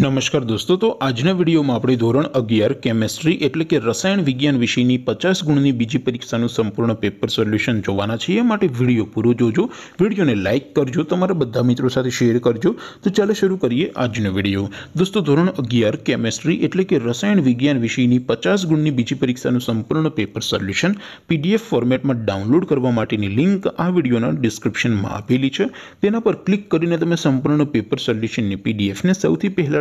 નમસ્કાર દોસ્તો તો આજના વિડીયોમાં આપણે ધોરણ અગિયાર કેમેસ્ટ્રી એટલે કે રસાયણ વિજ્ઞાન વિષયની પચાસ ગુણની બીજી પરીક્ષાનું સંપૂર્ણ પેપર સોલ્યુશન જોવાના છે એ માટે વિડીયો પૂરો જોજો વિડીયોને લાઇક કરજો તમારા બધા મિત્રો સાથે શેર કરજો તો ચાલો શરૂ કરીએ આજનો વિડીયો દોસ્તો ધોરણ અગિયાર કેમેસ્ટ્રી એટલે કે રસાયણ વિજ્ઞાન વિષયની પચાસ ગુણની બીજી પરીક્ષાનું સંપૂર્ણ પેપર સોલ્યુશન પીડીએફ ફોર્મેટમાં ડાઉનલોડ કરવા માટેની લિંક આ વિડીયોના ડિસ્ક્રિપ્શનમાં આપેલી છે તેના પર ક્લિક કરીને તમે સંપૂર્ણ પેપર સોલ્યુશનની પીડીએફને સૌથી પહેલાં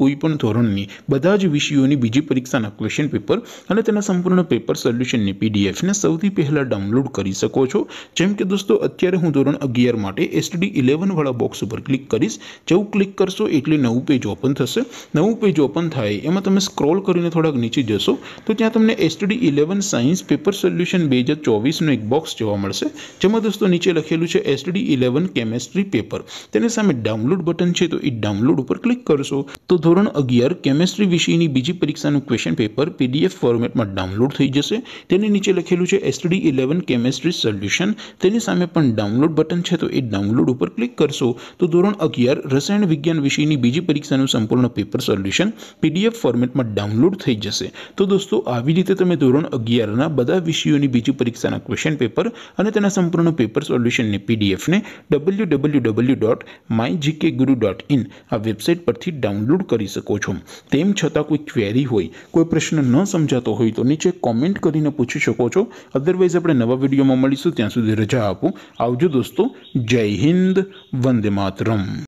કોઈપણ ધોરણની બધા જ વિષયોની બીજી પરીક્ષાના ક્વેશ્ચન પેપર અને તેના સંપૂર્ણ પેપર સોલ્યુશનની PDF ને સૌથી પહેલા ડાઉનલોડ કરી શકો છો જેમ કે દોસ્તો અત્યારે હું ધોરણ 11 માટે STD 11 વાળો બોક્સ ઉપર ક્લિક કરશો જેઉ ક્લિક કરશો એટલે નવું પેજ ઓપન થશે નવું પેજ ઓપન થાય એમાં તમે સ્ક્રોલ કરીને થોડક નીચે જશો તો ત્યાં તમને STD 11 સાયન્સ પેપર સોલ્યુશન 2024 નો એક બોક્સ જોવા મળશે જેમાં દોસ્તો નીચે લખેલું છે STD 11 કેમેસ્ટ્રી પેપર તેની સામે ડાઉનલોડ બટન છે તો ઈ ડાઉનલોડ ઉપર ક્લિક કરશો તો ધોરણ 11 કેમેસ્ટ્રી વિષયની બીજી પરીક્ષાનું ક્વેશ્ચન પેપર PDF ફોર્મેટમાં ડાઉનલોડ થઈ જશે તેની નીચે લખેલું છે STD 11 કેમેસ્ટ્રી સોલ્યુશન તેની સામે પણ ડાઉનલોડ બટન છે તો એ ડાઉનલોડ ઉપર ક્લિક કરશો તો ધોરણ 11 રસાયણ વિજ્ઞાન વિષયની બીજી પરીક્ષાનું સંપૂર્ણ પેપર સોલ્યુશન PDF ફોર્મેટમાં ડાઉનલોડ થઈ જશે તો દોસ્તો આવી રીતે તમે ધોરણ 11 ના બધા વિષયોની બીજી પરીક્ષાના ક્વેશ્ચન પેપર અને તેના સંપૂર્ણ પેપર સોલ્યુશન ને PDF ને www.mygkguru.in આ વેબસાઈટ પરથી ડાઉનલોડ થી સકો છો તેમ છતક કોઈ ક્વેરી હોય કોઈ પ્રશ્ન ન સમજાતો હોય તો નીચે કમેન્ટ કરીને પૂછી શકો છો અધરવાઇઝ આપણે નવા વિડિયોમાં મળીશું ત્યાં સુધી રજા આપો આવજો દોસ્તો જય હિન્દ વંદે માતરમ